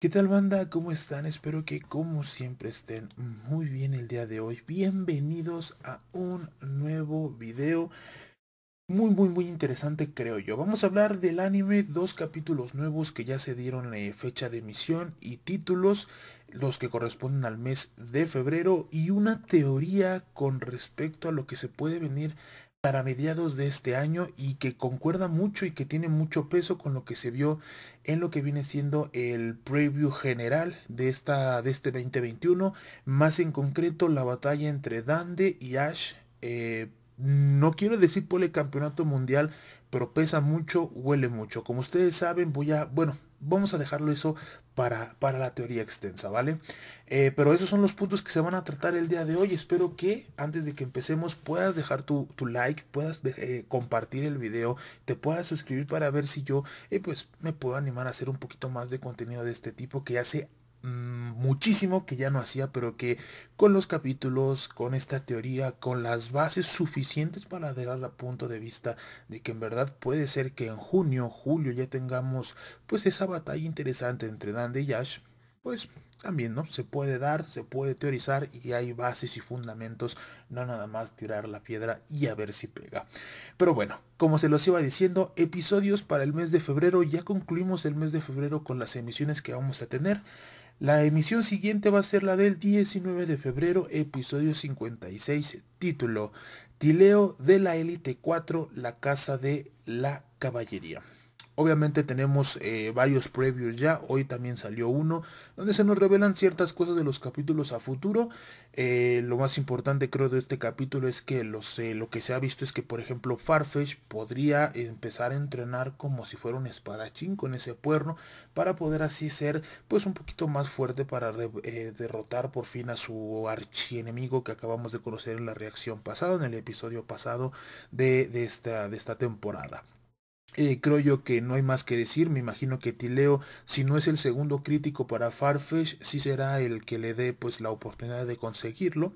¿Qué tal banda? ¿Cómo están? Espero que como siempre estén muy bien el día de hoy. Bienvenidos a un nuevo video muy muy muy interesante creo yo. Vamos a hablar del anime, dos capítulos nuevos que ya se dieron eh, fecha de emisión y títulos, los que corresponden al mes de febrero y una teoría con respecto a lo que se puede venir para mediados de este año y que concuerda mucho y que tiene mucho peso con lo que se vio en lo que viene siendo el preview general de, esta, de este 2021, más en concreto la batalla entre Dande y Ash. Eh, no quiero decir por el campeonato mundial, pero pesa mucho, huele mucho. Como ustedes saben, voy a, bueno, Vamos a dejarlo eso para, para la teoría extensa, ¿vale? Eh, pero esos son los puntos que se van a tratar el día de hoy. Espero que antes de que empecemos puedas dejar tu, like, puedas eh, compartir el video, te puedas suscribir para ver si yo eh, pues me puedo animar a hacer un poquito más de contenido de este tipo que hace Mm, muchísimo que ya no hacía, pero que con los capítulos, con esta teoría, con las bases suficientes para dar la punto de vista de que en verdad puede ser que en junio, julio ya tengamos pues esa batalla interesante entre Dante y Ash, pues también, ¿no? Se puede dar, se puede teorizar y hay bases y fundamentos, no nada más tirar la piedra y a ver si pega. Pero bueno, como se los iba diciendo, episodios para el mes de febrero, ya concluimos el mes de febrero con las emisiones que vamos a tener. La emisión siguiente va a ser la del 19 de febrero, episodio 56, título Tileo de la Élite 4, la Casa de la Caballería. Obviamente tenemos eh, varios previews ya, hoy también salió uno, donde se nos revelan ciertas cosas de los capítulos a futuro. Eh, lo más importante creo de este capítulo es que lo que se ha visto es que por ejemplo Farfetch podría empezar a entrenar como si fuera un espadachín con ese puerno para poder así ser pues un poquito más fuerte para eh, derrotar por fin a su archienemigo que acabamos de conocer en la reacción pasada, en el episodio pasado esta, de esta temporada. Eh, creo yo que no hay más que decir. Me imagino que Tileo, si no es el segundo crítico para Farfetch, sí será el que le dé pues la oportunidad de conseguirlo.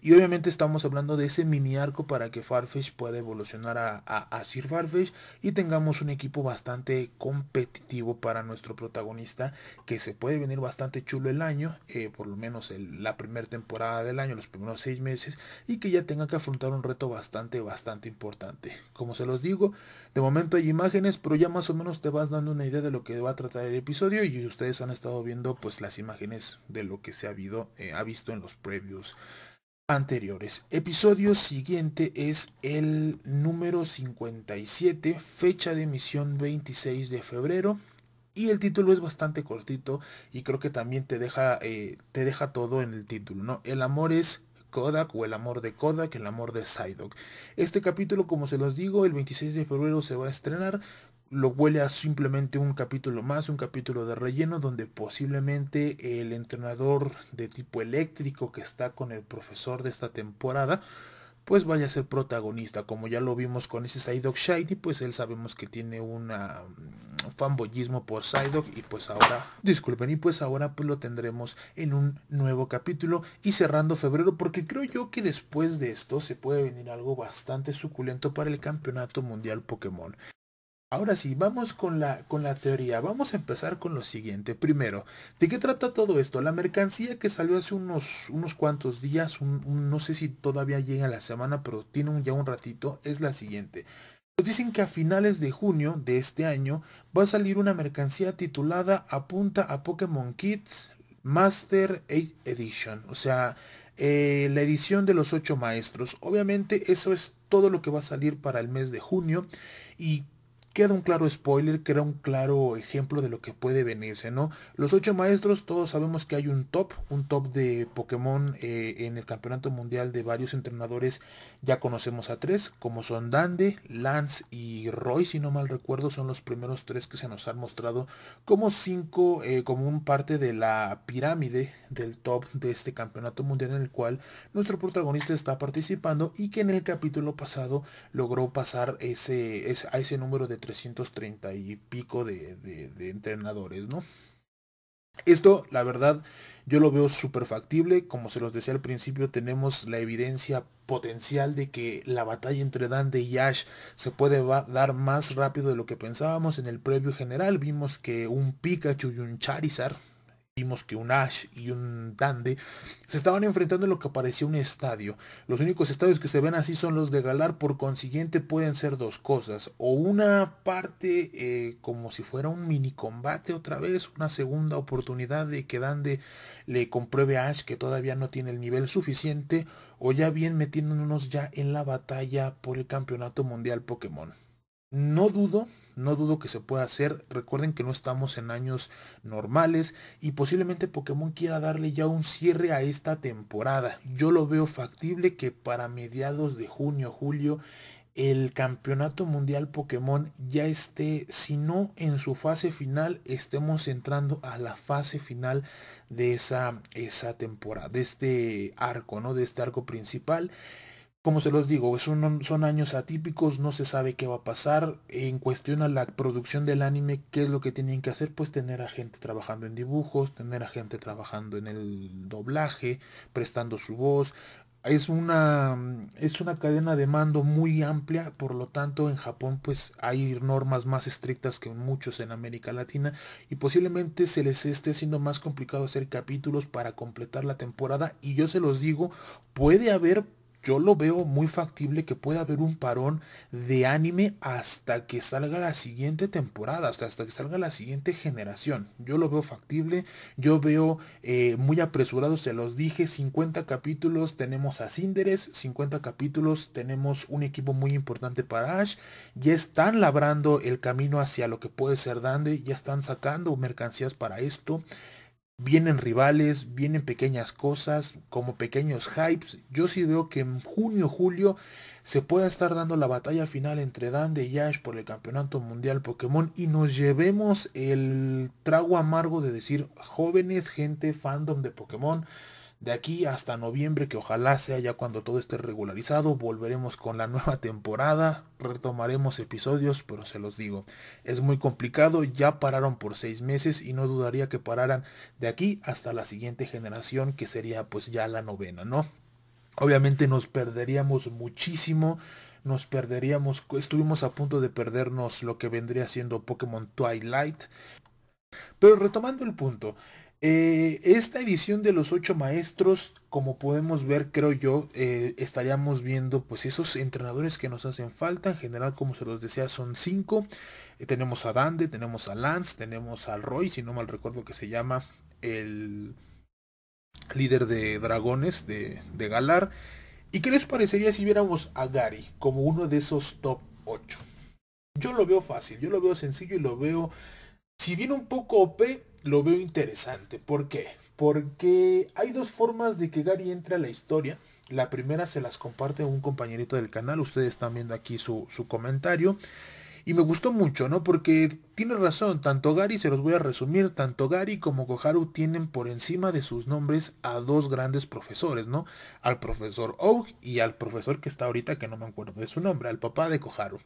Y obviamente estamos hablando de ese mini arco para que Farfetch pueda evolucionar a, a, Sir Farfetch y tengamos un equipo bastante competitivo para nuestro protagonista que se puede venir bastante chulo el año, eh, por lo menos la primera temporada del año, los primeros seis meses y que ya tenga que afrontar un reto bastante, bastante importante. Como se los digo, de momento hay más pero ya más o menos te vas dando una idea de lo que va a tratar el episodio y ustedes han estado viendo pues las imágenes de lo que se ha, habido, eh, ha visto en los previos anteriores. Episodio siguiente es el número 57, fecha de emisión 26 de febrero. Y el título es bastante cortito y creo que también te deja, eh, te deja todo en el título, ¿no? El amor es Kodak o El amor de Kodak, El amor de Psyduck. Este capítulo, como se los digo, el 26 de febrero se va a estrenar. Lo huele a simplemente un capítulo más, un capítulo de relleno donde posiblemente el entrenador de tipo eléctrico que está con el profesor de esta temporada pues vaya a ser protagonista. Como ya lo vimos con ese Psyduck Shiny, pues él sabemos que tiene un mm, fanboyismo por Psyduck y pues ahora, disculpen, y pues ahora pues lo tendremos en un nuevo capítulo y cerrando febrero porque creo yo que después de esto se puede venir algo bastante suculento para el campeonato mundial Pokémon. Ahora sí, vamos con la, con la teoría. Vamos a empezar con lo siguiente. Primero, ¿de qué trata todo esto? La mercancía que salió hace unos, unos cuantos días, no sé si todavía llega a la semana, pero tiene ya un ratito, es la siguiente. Nos dicen que a finales de junio de este año va a salir una mercancía titulada Apunta a Pokémon Kids Master 8 Edition. O sea, eh, la edición de los ocho maestros. Obviamente eso es todo lo que va a salir para el mes de junio. Y queda un claro spoiler, queda un claro ejemplo de lo que puede venirse, ¿no? Los ocho maestros, todos sabemos que hay un top, un top de Pokémon eh, en el Campeonato Mundial de varios entrenadores, ya conocemos a tres, como son Dande, Lance y Roy, si no mal recuerdo, son los primeros tres que se nos han mostrado como cinco, eh, como un parte de la pirámide del top de este Campeonato Mundial en el cual nuestro protagonista está participando y que en el capítulo pasado logró pasar a ese número de 330 y pico de, entrenadores, ¿no? Esto, la verdad, yo lo veo súper factible. Como se los decía al principio, tenemos la evidencia potencial de que la batalla entre Dante y Ash se puede dar más rápido de lo que pensábamos. En el previo general vimos que un Pikachu y un Charizard vimos que un Ash y un Dande se estaban enfrentando en lo que parecía un estadio. Los únicos estadios que se ven así son los de Galar, por consiguiente pueden ser dos cosas. O una parte eh, como si fuera un mini combate otra vez, una segunda oportunidad de que Dande le compruebe a Ash que todavía no tiene el nivel suficiente, o ya bien metiéndonos ya en la batalla por el campeonato mundial Pokémon. No dudo, no dudo que se pueda hacer. Recuerden que no estamos en años normales y posiblemente Pokémon quiera darle ya un cierre a esta temporada. Yo lo veo factible que para mediados de junio, julio, el campeonato mundial Pokémon ya esté, si no en su fase final, estemos entrando a la fase final de esa, esa temporada, de este arco, ¿no? De este arco principal como se los digo, son, son años atípicos, no se sabe qué va a pasar. En cuestión a la producción del anime, ¿qué es lo que tienen que hacer? Pues tener a gente trabajando en dibujos, tener a gente trabajando en el doblaje, prestando su voz. Es una, es una cadena de mando muy amplia, por lo tanto en Japón pues hay normas más estrictas que muchos en América Latina y posiblemente se les esté siendo más complicado hacer capítulos para completar la temporada y yo se los digo, puede haber yo lo veo muy factible que pueda haber un parón de anime hasta que salga la siguiente temporada, hasta, que salga la siguiente generación. Yo lo veo factible, yo veo eh, muy apresurado, se los dije, 50 capítulos tenemos a Cinderes, 50 capítulos tenemos un equipo muy importante para Ash, ya están labrando el camino hacia lo que puede ser Dande, ya están sacando mercancías para esto. Vienen rivales, vienen pequeñas cosas, como pequeños hypes. Yo sí veo que en junio, julio se pueda estar dando la batalla final entre Dante y Ash por el Campeonato Mundial Pokémon y nos llevemos el trago amargo de decir jóvenes, gente, fandom de Pokémon de aquí hasta noviembre, que ojalá sea ya cuando todo esté regularizado, volveremos con la nueva temporada, retomaremos episodios, pero se los digo, es muy complicado, ya pararon por seis meses y no dudaría que pararan de aquí hasta la siguiente generación, que sería pues ya la novena, ¿no? Obviamente nos perderíamos muchísimo nos perderíamos, estuvimos a punto de perdernos lo que vendría siendo Pokémon Twilight. Pero retomando el punto, eh, esta edición de los ocho maestros, como podemos ver, creo yo, eh, estaríamos viendo pues esos entrenadores que nos hacen falta. En general, como se los decía, son cinco. Eh, tenemos a Dande, tenemos a Lance, tenemos a Roy, si no mal recuerdo que se llama el líder de dragones de, de Galar. ¿Y qué les parecería si viéramos a Gary como uno de esos top 8? Yo lo veo fácil, yo lo veo sencillo y lo veo, si bien un poco OP, lo veo interesante. ¿Por qué? Porque hay dos formas de que Gary entre a la historia. La primera se las comparte un compañerito del canal. Ustedes están viendo aquí su, comentario. Y me gustó mucho, ¿no? Porque tiene razón, tanto Gary, se los voy a resumir, tanto Gary como Koharu tienen por encima de sus nombres a dos grandes profesores, ¿no? Al profesor Oak y al profesor que está ahorita, que no me acuerdo de su nombre, al papá de Koharu.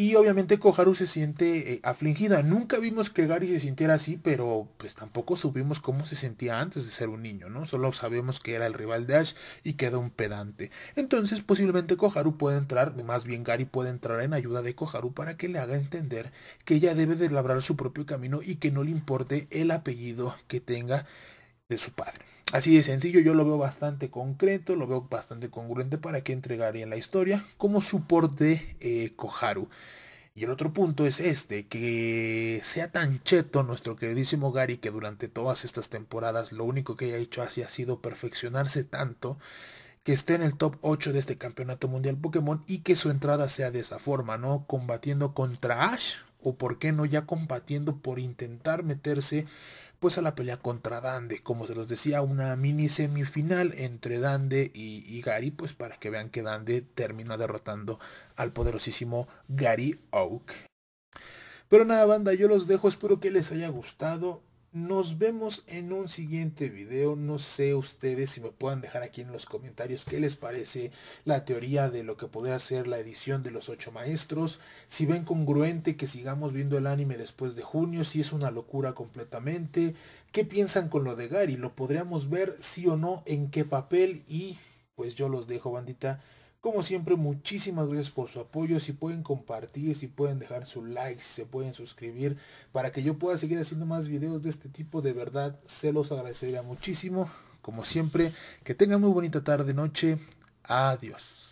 Y obviamente Koharu se siente eh, afligida. Nunca vimos que Gary se sintiera así, pero pues tampoco supimos cómo se sentía antes de ser un niño, ¿no? Solo sabemos que era el rival de Ash y queda un pedante. Entonces posiblemente Koharu puede entrar, más bien Gary puede entrar en ayuda de Koharu para que le haga entender que ella debe de labrar su propio camino y que no le importe el apellido que tenga de su padre. Así de sencillo, yo lo veo bastante concreto, lo veo bastante congruente para que entregaría en la historia como soporte eh, Koharu. Y el otro punto es este, que sea tan cheto nuestro queridísimo Gary que durante todas estas temporadas lo único que haya hecho así ha sido perfeccionarse tanto que esté en el top 8 de este campeonato mundial Pokémon y que su entrada sea de esa forma, ¿no? Combatiendo contra Ash o por qué no ya combatiendo por intentar meterse pues a la pelea contra Dande. Como se los decía, una mini semifinal entre Dande y, Gary, pues para que vean que Dande termina derrotando al poderosísimo Gary Oak. Pero nada, banda, yo los dejo, espero que les haya gustado. Nos vemos en un siguiente video. No sé ustedes si me puedan dejar aquí en los comentarios qué les parece la teoría de lo que podría ser la edición de los ocho maestros. Si ven congruente que sigamos viendo el anime después de junio, si es una locura completamente. ¿Qué piensan con lo de Gary? ¿Lo podríamos ver sí o no? ¿En qué papel? Y pues yo los dejo, bandita. Como siempre, muchísimas gracias por su apoyo. Si pueden compartir, si pueden dejar su like, si se pueden suscribir para que yo pueda seguir haciendo más videos de este tipo, de verdad se los agradecería muchísimo. Como siempre, que tengan muy bonita tarde, noche. Adiós.